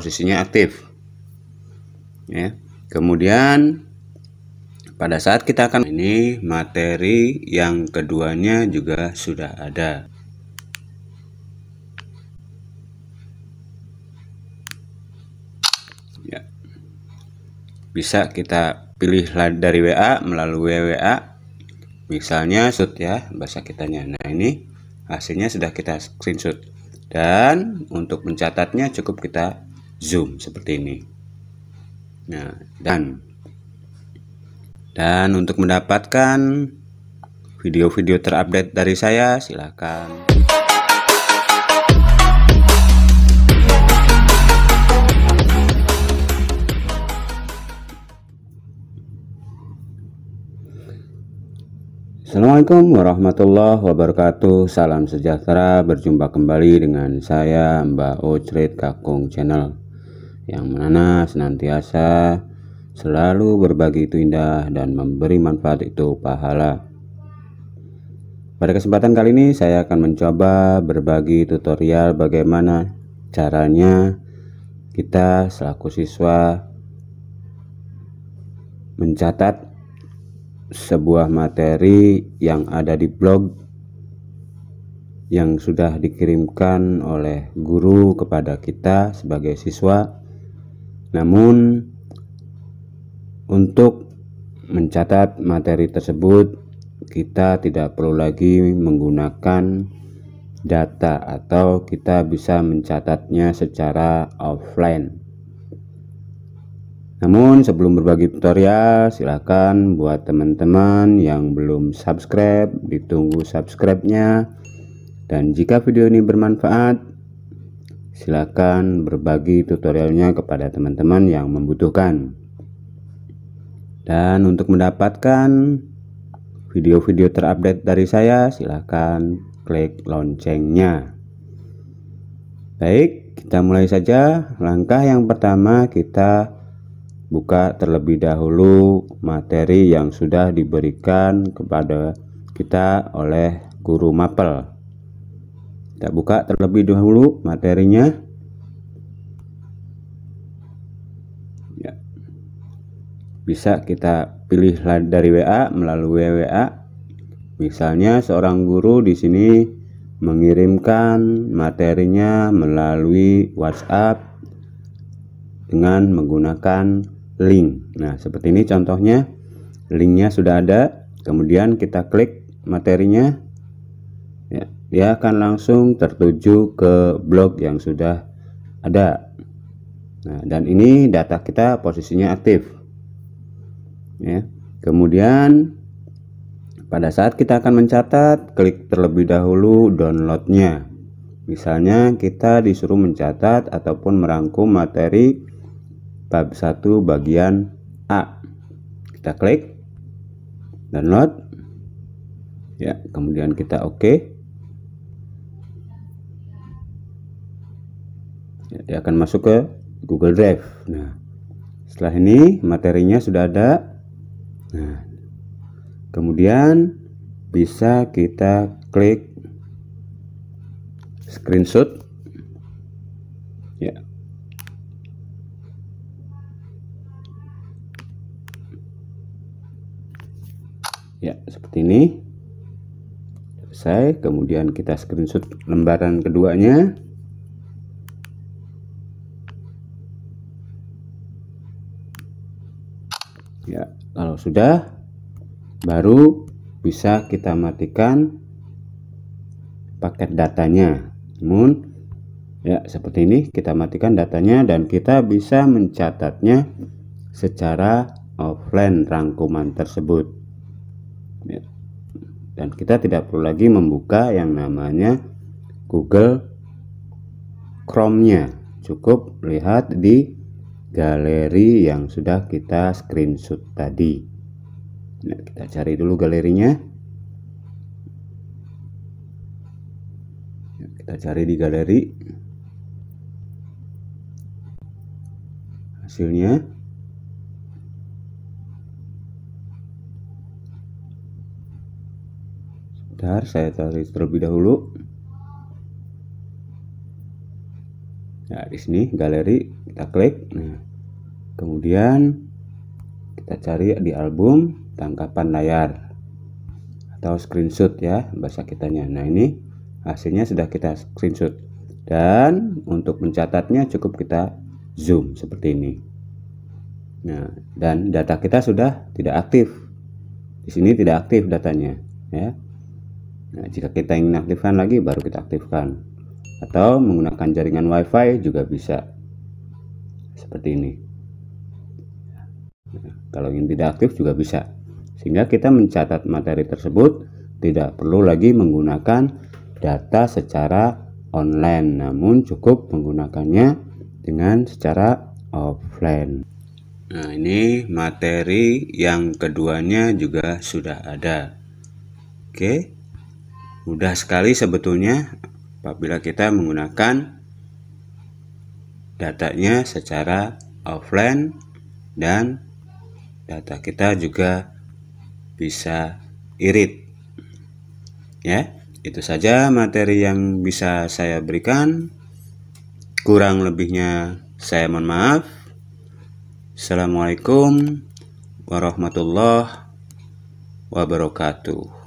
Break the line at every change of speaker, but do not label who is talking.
posisinya aktif ya kemudian pada saat kita akan ini materi yang keduanya juga sudah ada ya. bisa kita pilih dari WA melalui WA misalnya shoot ya bahasa kitanya nah ini hasilnya sudah kita screenshot dan untuk mencatatnya cukup kita zoom seperti ini nah dan dan untuk mendapatkan video-video terupdate dari saya silahkan Assalamualaikum warahmatullahi wabarakatuh Salam sejahtera Berjumpa kembali dengan saya Mbak Ocret Kakung Channel yang mana senantiasa selalu berbagi itu indah dan memberi manfaat itu pahala. Pada kesempatan kali ini saya akan mencoba berbagi tutorial bagaimana caranya kita selaku siswa mencatat sebuah materi yang ada di blog yang sudah dikirimkan oleh guru kepada kita sebagai siswa namun, untuk mencatat materi tersebut, kita tidak perlu lagi menggunakan data atau kita bisa mencatatnya secara offline. Namun sebelum berbagi tutorial silakan buat teman-teman yang belum subscribe ditunggu subscribe-nya dan jika video ini bermanfaat Silakan berbagi tutorialnya kepada teman-teman yang membutuhkan. Dan untuk mendapatkan video-video terupdate dari saya, silakan klik loncengnya. Baik, kita mulai saja. Langkah yang pertama kita buka terlebih dahulu materi yang sudah diberikan kepada kita oleh guru mapel. Kita buka terlebih dahulu materinya. Ya. Bisa kita pilih dari WA melalui WA. Misalnya seorang guru di sini mengirimkan materinya melalui WhatsApp dengan menggunakan link. Nah, seperti ini contohnya. Linknya sudah ada, kemudian kita klik materinya dia akan langsung tertuju ke blog yang sudah ada nah dan ini data kita posisinya aktif ya kemudian pada saat kita akan mencatat klik terlebih dahulu downloadnya misalnya kita disuruh mencatat ataupun merangkum materi bab 1 bagian A kita klik download ya kemudian kita oke okay. dia akan masuk ke Google Drive nah setelah ini materinya sudah ada nah kemudian bisa kita klik screenshot ya ya seperti ini selesai kemudian kita screenshot lembaran keduanya ya kalau sudah baru bisa kita matikan paket datanya namun ya seperti ini kita matikan datanya dan kita bisa mencatatnya secara offline rangkuman tersebut ya. dan kita tidak perlu lagi membuka yang namanya Google Chrome nya cukup lihat di galeri yang sudah kita screenshot tadi nah, kita cari dulu galerinya nah, kita cari di galeri hasilnya sebentar saya cari terlebih dahulu Nah, di sini galeri kita klik. Nah, kemudian kita cari di album tangkapan layar atau screenshot ya bahasa kitanya. Nah, ini hasilnya sudah kita screenshot. Dan untuk mencatatnya cukup kita zoom seperti ini. Nah, dan data kita sudah tidak aktif. Di sini tidak aktif datanya, ya. Nah, jika kita ingin aktifkan lagi baru kita aktifkan atau menggunakan jaringan WiFi juga bisa seperti ini. Nah, kalau yang tidak aktif juga bisa, sehingga kita mencatat materi tersebut tidak perlu lagi menggunakan data secara online, namun cukup menggunakannya dengan secara offline. Nah, ini materi yang keduanya juga sudah ada. Oke, mudah sekali sebetulnya apabila kita menggunakan datanya secara offline dan data kita juga bisa irit ya itu saja materi yang bisa saya berikan kurang lebihnya saya mohon maaf Assalamualaikum warahmatullahi wabarakatuh